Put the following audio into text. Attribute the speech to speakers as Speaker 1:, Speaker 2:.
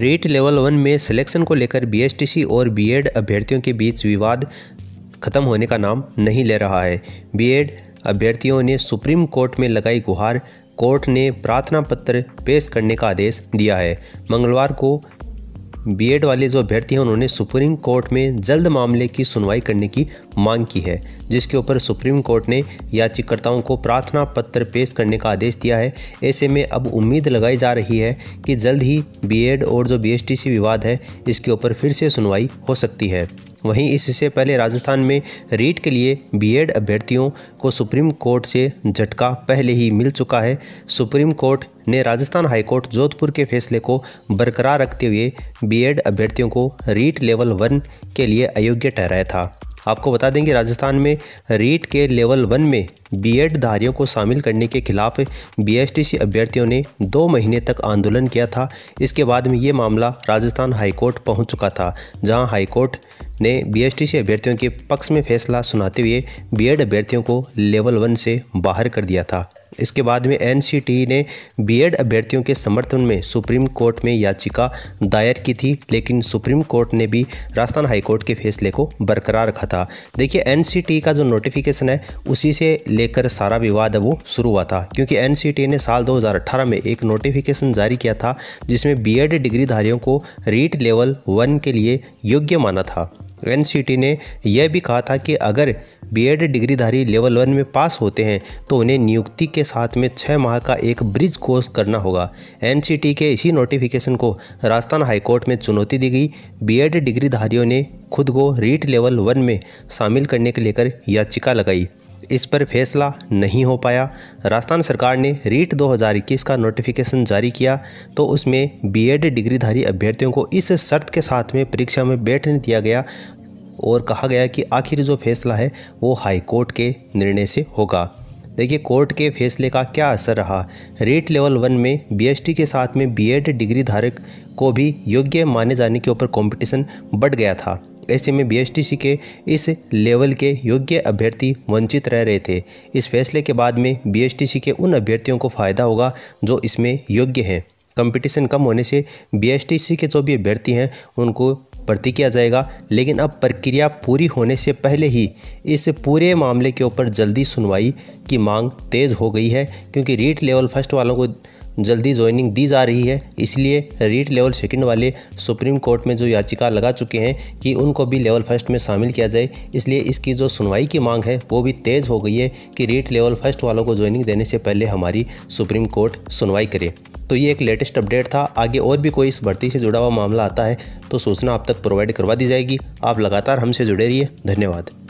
Speaker 1: rate level one में selection को लेकर बीएसटीसी और बीएड अभ्यर्थियों के बीच विवाद खत्म होने का नाम नहीं ले रहा है बीएड अभ्यर्थियों ने सुप्रीम कोर्ट में लगाई गुहार कोर्ट ने प्रार्थना पत्र पेश करने का आदेश दिया है मंगलवार को बीएड वाले जो अभ्यर्थी हैं उन्होंने सुप्रीम कोर्ट में जल्द मामले की सुनवाई करने की मांग की है जिसके ऊपर सुप्रीम कोर्ट ने याचिकाकर्ताओं को प्रार्थना पत्र पेश करने का आदेश दिया है ऐसे में अब उम्मीद लगाई जा रही है कि जल्द ही बीएड और जो बीएसटीसी विवाद है इसके ऊपर फिर से सुनवाई हो सकती है वहीं इससे पहले राजस्थान में रीट के लिए बीएड अभ्यर्थियों को सुप्रीम कोर्ट से झटका पहले ही मिल चुका है सुप्रीम कोर्ट ने राजस्थान हाईकोर्ट जोधपुर के फैसले को बरकरार रखते हुए बीएड अभ्यर्थियों को रीट लेवल वन के लिए अयोग्य ठहराया था आपको बता दें कि राजस्थान में रीट के लेवल वन में बीएड धारियों को शामिल करने के खिलाफ बीएसटीसी अभ्यर्थियों ने दो महीने तक आंदोलन किया था इसके बाद में ये मामला राजस्थान हाईकोर्ट पहुंच चुका था जहां हाईकोर्ट ने बीएसटी से अभ्यर्थियों के पक्ष में फैसला सुनाते हुए बीएड अभ्यर्थियों को लेवल वन से बाहर कर दिया था इसके बाद में एन ने बीएड अभ्यर्थियों के समर्थन में सुप्रीम कोर्ट में याचिका दायर की थी लेकिन सुप्रीम कोर्ट ने भी राजस्थान हाईकोर्ट के फैसले को बरकरार रखा था देखिए एन का जो नोटिफिकेशन है उसी से लेकर सारा विवाद वो शुरू हुआ था क्योंकि एन ने साल 2018 में एक नोटिफिकेशन जारी किया था जिसमें बी डिग्रीधारियों को रीट लेवल वन के लिए योग्य माना था एन ने यह भी कहा था कि अगर बीएड डिग्रीधारी लेवल वन में पास होते हैं तो उन्हें नियुक्ति के साथ में छः माह का एक ब्रिज कोर्स करना होगा एन के इसी नोटिफिकेशन को राजस्थान हाईकोर्ट में चुनौती दी गई बीएड डिग्रीधारियों ने खुद को रीट लेवल वन में शामिल करने के लेकर याचिका लगाई इस पर फैसला नहीं हो पाया राजस्थान सरकार ने रीट 2021 का नोटिफिकेशन जारी किया तो उसमें बीएड डिग्रीधारी अभ्यर्थियों को इस शर्त के साथ में परीक्षा में बैठने दिया गया और कहा गया कि आखिर जो फैसला है वो हाई कोर्ट के निर्णय से होगा देखिए कोर्ट के फैसले का क्या असर रहा रेट लेवल वन में बीएसटी के साथ में बीएड डिग्री धारक को भी योग्य माने जाने के ऊपर कंपटीशन बढ़ गया था ऐसे में बीएसटीसी के इस लेवल के योग्य अभ्यर्थी वंचित रह रहे थे इस फैसले के बाद में बीएसटीसी के उन अभ्यर्थियों को फ़ायदा होगा जो इसमें योग्य हैं कंपटीशन कम होने से बीएसटीसी के जो भी अभ्यर्थी हैं उनको भर्ती किया जाएगा लेकिन अब प्रक्रिया पूरी होने से पहले ही इस पूरे मामले के ऊपर जल्दी सुनवाई की मांग तेज़ हो गई है क्योंकि रीट लेवल फर्स्ट वालों को जल्दी ज्वाइनिंग दी जा रही है इसलिए रीट लेवल सेकंड वाले सुप्रीम कोर्ट में जो याचिका लगा चुके हैं कि उनको भी लेवल फर्स्ट में शामिल किया जाए इसलिए इसकी जो सुनवाई की मांग है वो भी तेज़ हो गई है कि रीट लेवल फर्स्ट वालों को ज्वाइनिंग देने से पहले हमारी सुप्रीम कोर्ट सुनवाई करे तो ये एक लेटेस्ट अपडेट था आगे और भी कोई इस भर्ती से जुड़ा हुआ मामला आता है तो सूचना आप तक प्रोवाइड करवा दी जाएगी आप लगातार हमसे जुड़े रहिए धन्यवाद